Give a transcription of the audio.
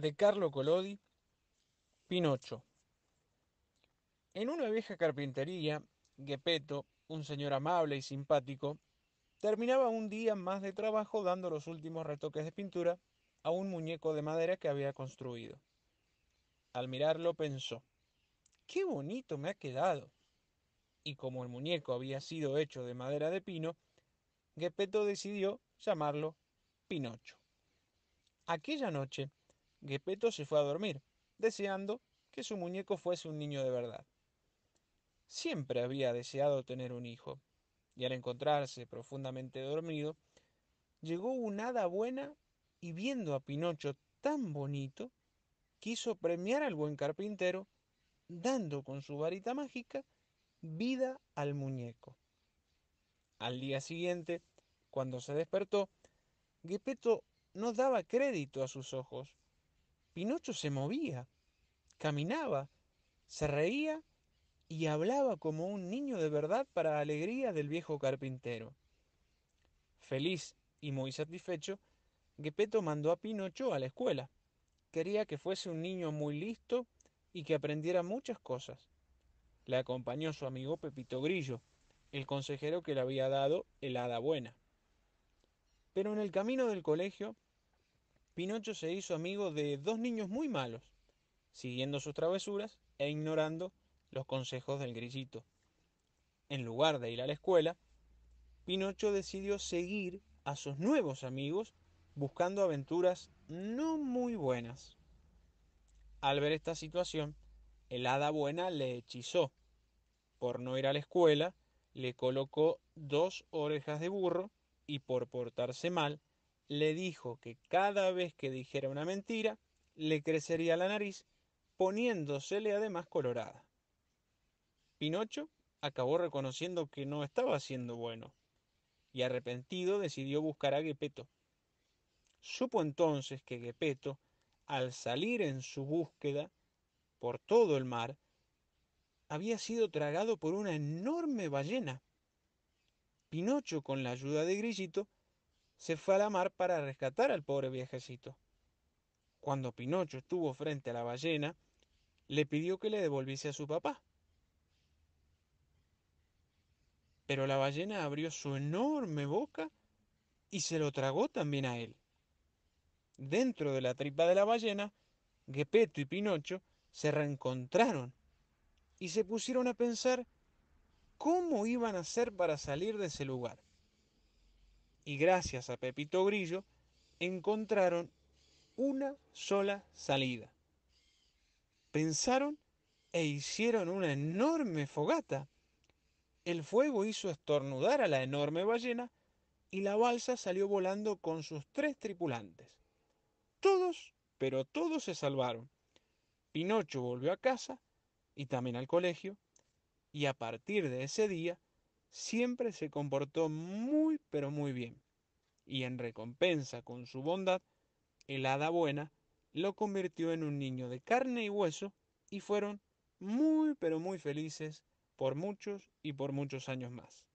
de Carlo Collodi, Pinocho. En una vieja carpintería, Geppetto, un señor amable y simpático, terminaba un día más de trabajo dando los últimos retoques de pintura a un muñeco de madera que había construido. Al mirarlo pensó, ¡qué bonito me ha quedado! Y como el muñeco había sido hecho de madera de pino, Geppetto decidió llamarlo Pinocho. Aquella noche, Gepeto se fue a dormir, deseando que su muñeco fuese un niño de verdad. Siempre había deseado tener un hijo, y al encontrarse profundamente dormido, llegó un hada buena y viendo a Pinocho tan bonito, quiso premiar al buen carpintero, dando con su varita mágica vida al muñeco. Al día siguiente, cuando se despertó, guepeto no daba crédito a sus ojos. Pinocho se movía, caminaba, se reía y hablaba como un niño de verdad para alegría del viejo carpintero. Feliz y muy satisfecho, Gepetto mandó a Pinocho a la escuela. Quería que fuese un niño muy listo y que aprendiera muchas cosas. Le acompañó su amigo Pepito Grillo, el consejero que le había dado el hada buena. Pero en el camino del colegio, Pinocho se hizo amigo de dos niños muy malos, siguiendo sus travesuras e ignorando los consejos del grillito. En lugar de ir a la escuela, Pinocho decidió seguir a sus nuevos amigos buscando aventuras no muy buenas. Al ver esta situación, el hada buena le hechizó. Por no ir a la escuela, le colocó dos orejas de burro y por portarse mal, le dijo que cada vez que dijera una mentira, le crecería la nariz, poniéndosele además colorada. Pinocho acabó reconociendo que no estaba siendo bueno, y arrepentido decidió buscar a Gepeto. Supo entonces que Gepeto, al salir en su búsqueda por todo el mar, había sido tragado por una enorme ballena. Pinocho, con la ayuda de Grillito, se fue a la mar para rescatar al pobre viejecito. Cuando Pinocho estuvo frente a la ballena, le pidió que le devolviese a su papá. Pero la ballena abrió su enorme boca y se lo tragó también a él. Dentro de la tripa de la ballena, Gepeto y Pinocho se reencontraron y se pusieron a pensar cómo iban a hacer para salir de ese lugar y gracias a Pepito Grillo encontraron una sola salida. Pensaron e hicieron una enorme fogata. El fuego hizo estornudar a la enorme ballena y la balsa salió volando con sus tres tripulantes. Todos, pero todos se salvaron. Pinocho volvió a casa y también al colegio, y a partir de ese día siempre se comportó muy pero muy bien, y en recompensa con su bondad, el hada buena lo convirtió en un niño de carne y hueso y fueron muy pero muy felices por muchos y por muchos años más.